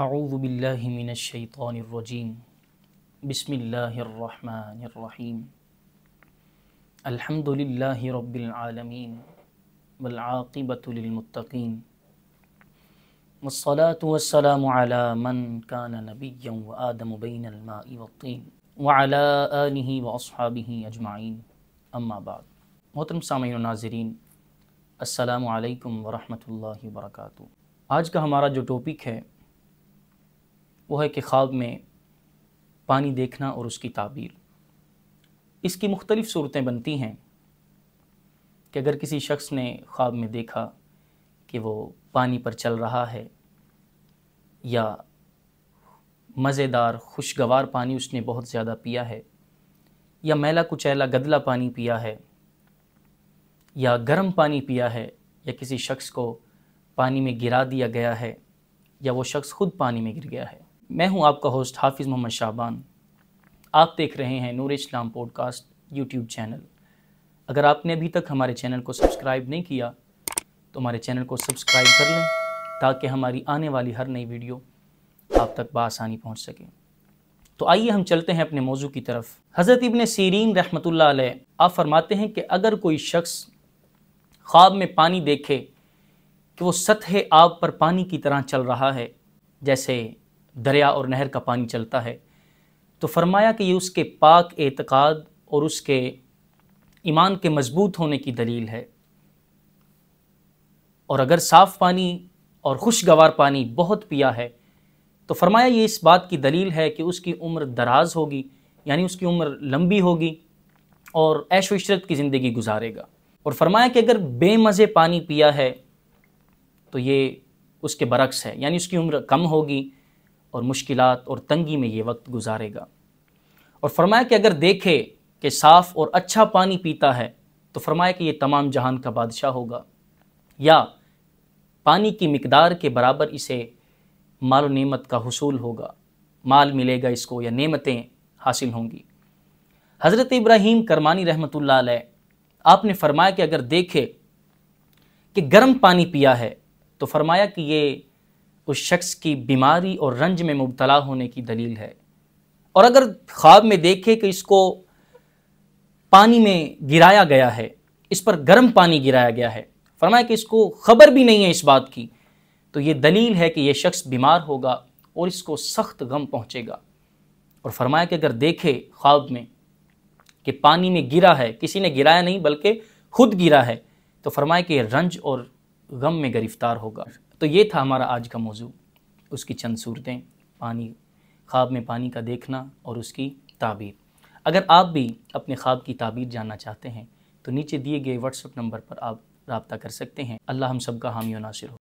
अज़बिल्लिमिनशैतरजीम बसमीम अलहमदिल्ला रबालमीन वलाक़बतमतकीन वसलात वसलाम मन कान नबीम व आदम बैनमावतीन वाला व असहाबी अजमाइन अम्माबाद मोहतरम सामीन नाजरीन अल्लाम वरहमल वर्क आज का हमारा जो टॉपिक है वो है कि ख्वाब में पानी देखना और उसकी ताबीर इसकी मुख्तलिफ़ सूरतें बनती हैं कि अगर किसी शख्स ने ख्वाब में देखा कि वो पानी पर चल रहा है या मज़ेदार खुशगवार पानी उसने बहुत ज़्यादा पिया है या मैला कुचैला गदला पानी पिया है या गर्म पानी पिया है या किसी शख्स को पानी में गिरा दिया गया है या वो शख्स ख़ुद पानी में गिर गया है मैं हूं आपका होस्ट हाफिज़ मोहम्मद शाहबान आप देख रहे हैं Noor Islam podcast YouTube channel अगर आपने अभी तक हमारे चैनल को सब्सक्राइब नहीं किया तो हमारे चैनल को सब्सक्राइब कर लें ताकि हमारी आने वाली हर नई वीडियो आप तक बसानी पहुँच सके तो आइए हम चलते हैं अपने मौजू की तरफ हज़रत इबन सीरीन रहमत आप फरमाते हैं कि अगर कोई शख्स ख्वाब में पानी देखे कि वो सतह आब पर पानी की तरह चल रहा है जैसे दरिया और नहर का पानी चलता है तो फरमाया कि ये उसके पाक एतक़ाद और उसके ईमान के मजबूत होने की दलील है और अगर साफ़ पानी और खुशगवार पानी बहुत पिया है तो फरमाया ये इस बात की दलील है कि उसकी उम्र दराज होगी यानी उसकी उम्र लंबी होगी और ऐश इशरत की ज़िंदगी गुजारेगा और फरमाया कि अगर बेमज़े पानी पिया है तो ये उसके बरक्स है यानी उसकी उम्र कम होगी और मुश्किल और तंगी में ये वक्त गुजारेगा और फरमाया कि अगर देखे कि साफ़ और अच्छा पानी पीता है तो फरमाया कि ये तमाम जहान का बादशाह होगा या पानी की मकदार के बराबर इसे माल नेमत का हसूल होगा माल मिलेगा इसको या नेमतें हासिल होंगी हज़रत इब्राहीम करमानी रहमत आपने फरमाया कि अगर देखे कि गर्म पानी पिया है तो फरमाया कि ये उस शख्स की बीमारी और रंज में मुबतला होने की दलील है और अगर ख्वाब में देखे कि इसको पानी में गिराया गया है इस पर गर्म पानी गिराया गया है फरमाया कि इसको खबर भी नहीं है इस बात की तो ये दलील है कि यह शख्स बीमार होगा और इसको सख्त गम पहुँचेगा और फरमाया कि अगर देखे ख्वाब में कि पानी में गिरा है किसी ने गिराया नहीं बल्कि खुद गिरा है तो फरमाया कि रंज और गम में गिरफ्तार होगा तो ये था हमारा आज का मौजू उसकी चंद सूरतें पानी ख्वाब में पानी का देखना और उसकी ताबीर अगर आप भी अपने ख्वाब की ताबीर जानना चाहते हैं तो नीचे दिए गए व्हाट्सअप नंबर पर आप रबता कर सकते हैं अल्लाह हम सब का हामी नासिर हो